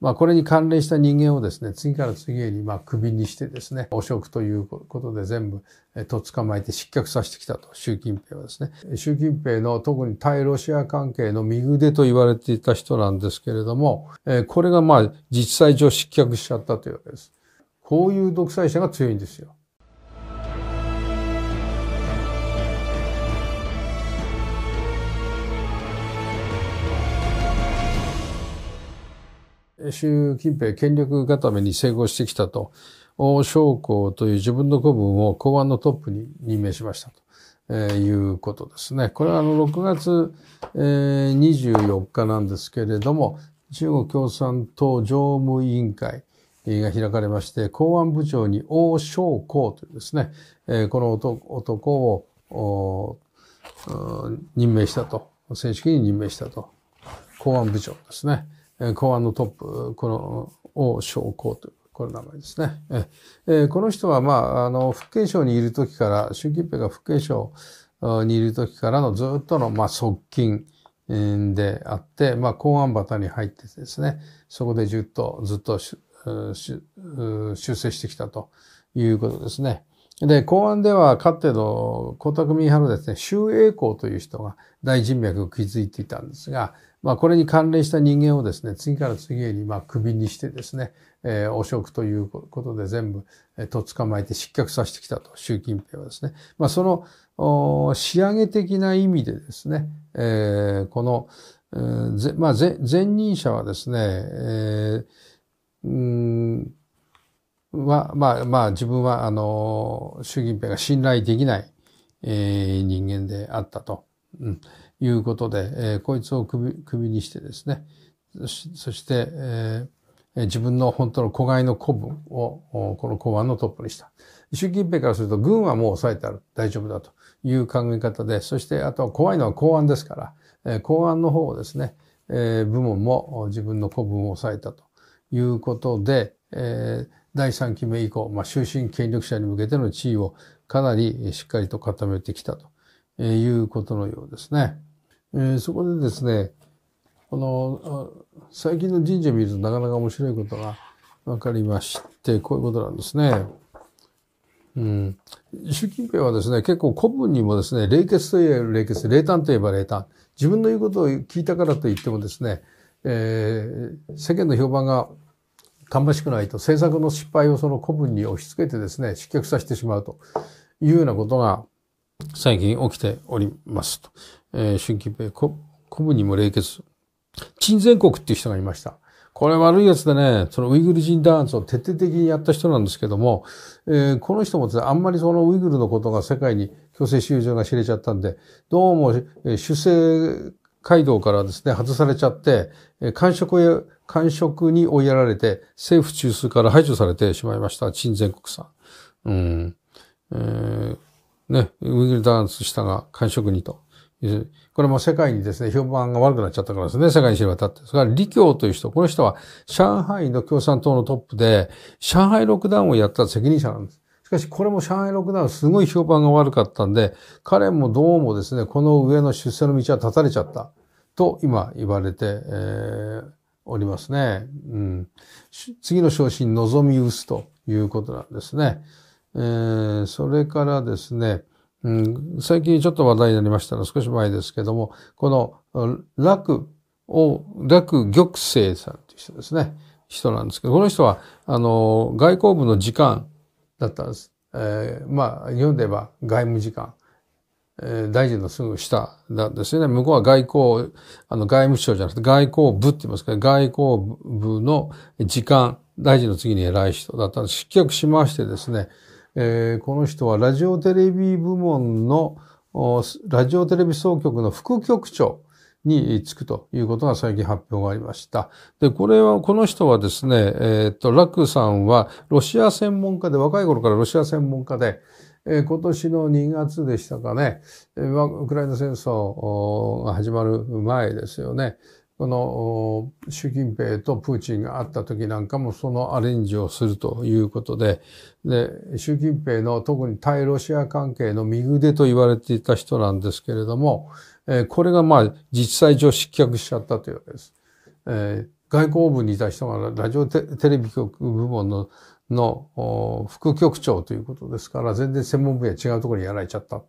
まあ、これに関連した人間をですね、次から次へに、まあ、首にしてですね、汚職ということで全部、えっと、捕まえて失脚させてきたと、習近平はですね。習近平の特に対ロシア関係の右腕と言われていた人なんですけれども、えー、これがまあ、実際上失脚しちゃったというわけです。こういう独裁者が強いんですよ。習近平権力固めに成功してきたと、王将校という自分の子分を公安のトップに任命しましたと。えいうことですね。これはあの6月、えー、24日なんですけれども、中国共産党常務委員会が開かれまして、公安部長に王将校というですね、えー、この男を任命したと、正式に任命したと、公安部長ですね。公安のトップ、この、王将公という、この名前ですね。えー、この人は、まあ、あの、福建省にいる時から、習近平が福建省にいる時からのずっとの、まあ、側近であって、まあ、公安旗に入ってですね、そこでずっと、ずっと、修正してきたということですね。で、公安ではかつての江沢民派のですね、周永光という人が大人脈を築いていたんですが、まあこれに関連した人間をですね、次から次へにまあ首にしてですね、えー、汚職ということで全部、えー、と捕まえて失脚させてきたと、習近平はですね。まあその、仕上げ的な意味でですね、えー、この、えーまあ、前任者はですね、えー、うんは、まあまあ自分はあの、習近平が信頼できない、えー、人間であったと、うん、いうことで、えー、こいつを首首にしてですね、そして、えー、自分の本当の子飼いの子分をこの公安のトップにした。習近平からすると軍はもう抑えてある。大丈夫だという考え方で、そしてあとは怖いのは公安ですから、えー、公安の方をですね、えー、部門も自分の子分を抑えたということで、えー第3期目以降、まあ、終身権力者に向けての地位をかなりしっかりと固めてきたということのようですね。えー、そこでですね、この最近の神社を見るとなかなか面白いことがわかりまして、こういうことなんですね。うん、習近平はですね、結構古文にもですね、冷血といえば冷血、冷淡といえば冷淡。自分の言うことを聞いたからといってもですね、えー、世間の評判が芳しくないと政策の失敗をその古文に押し付けてですね、失脚させてしまうというようなことが最近起きておりますと。えー、季近平、古文にも冷血。鎮全国っていう人がいました。これ悪いやつでね、そのウイグル人弾圧を徹底的にやった人なんですけども、えー、この人もですね、あんまりそのウイグルのことが世界に強制収容が知れちゃったんで、どうも、えー、出街道からですね、外されちゃって、えー、官職へ官職に追いやられて、政府中枢から排除されてしまいました。陳全国さん。うん。えー、ね、ウイグルダンスしたが官職にと。これも世界にですね、評判が悪くなっちゃったからですね、世界に知れ渡って。それから李強という人、この人は上海の共産党のトップで、上海ロックダウンをやった責任者なんです。しかし、これも上海ロックダウンすごい評判が悪かったんで、彼もどうもですね、この上の出世の道は断たれちゃった。と今言われて、えーおりますね。うん、次の昇進、望み薄ということなんですね。えー、それからですね、うん、最近ちょっと話題になりましたの、少し前ですけども、この、楽を、楽玉生さんという人ですね。人なんですけど、この人は、あの、外交部の時間だったんです。えー、まあ、読んでば外務次官大臣のすぐ下なんですよね。向こうは外交、あの外務省じゃなくて外交部って言いますか外交部の時間、大臣の次に偉い人だったんです。失脚しましてですね、えー、この人はラジオテレビ部門の、ラジオテレビ総局の副局長に就くということが最近発表がありました。で、これは、この人はですね、えー、っと、ラクさんはロシア専門家で、若い頃からロシア専門家で、え今年の2月でしたかね、えウクライナ戦争が始まる前ですよね。この習近平とプーチンが会った時なんかもそのアレンジをするということで、で、習近平の特に対ロシア関係の右腕と言われていた人なんですけれども、えこれがまあ実際上失脚しちゃったというわけです。えー外交部にいた人がラジオテレビ局部門のの副局長ということですから、全然専門分野違うところにやられちゃった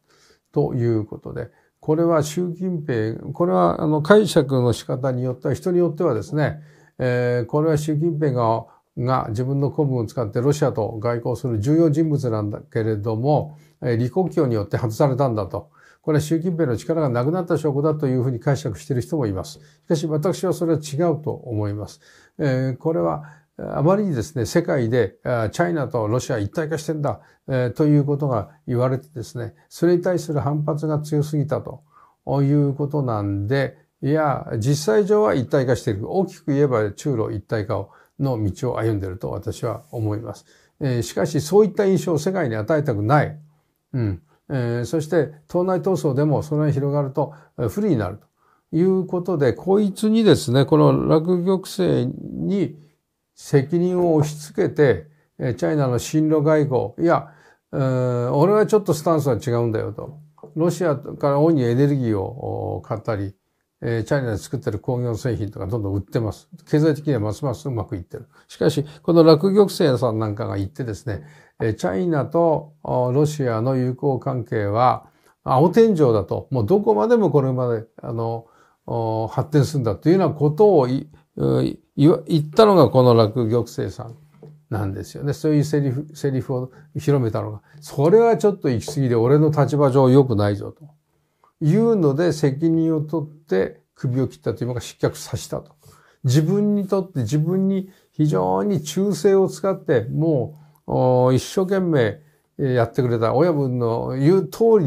ということで、これは習近平、これはあの解釈の仕方によっては、人によってはですね、えー、これは習近平がが自分の公文を使ってロシアと外交する重要人物なんだけれども、えー、李克強によって外されたんだとこれは習近平の力がなくなった証拠だというふうに解釈している人もいます。しかし私はそれは違うと思います。えー、これはあまりにですね、世界でチャイナとロシア一体化してんだ、えー、ということが言われてですね、それに対する反発が強すぎたということなんで、いや、実際上は一体化している。大きく言えば中ロ一体化をの道を歩んでいると私は思います。えー、しかし、そういった印象を世界に与えたくない。うん。えそして党内闘争でもそれが広がると不利になるということで、こいつにですね、この落玉勢に責任を押し付けて、チャイナの進路外交、いや、俺はちょっとスタンスは違うんだよと。ロシアから主にエネルギーを買ったり、えー、チャイナで作ってる工業製品とかどんどん売ってます。経済的にはますますうまくいってる。しかし、この落玉生さんなんかが言ってですね、えー、チャイナとロシアの友好関係は青天井だと、もうどこまでもこれまで、あの、発展するんだというようなことを言ったのがこの落玉生さんなんですよね。そういうセリフ、セリフを広めたのが、それはちょっと行き過ぎで俺の立場上良くないぞと。いうので責任を取って首を切ったというのが失脚させたと。自分にとって自分に非常に忠誠を使ってもう一生懸命やってくれた親分の言う通り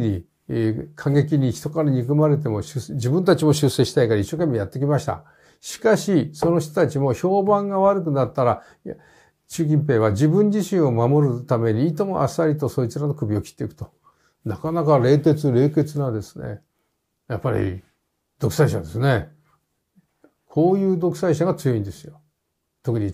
に、過激に人から憎まれても自分たちも出世したいから一生懸命やってきました。しかし、その人たちも評判が悪くなったら、習近平は自分自身を守るためにいともあっさりとそいつらの首を切っていくと。なかなか冷徹、冷血なですね、やっぱり独裁者ですね。こういう独裁者が強いんですよ。特に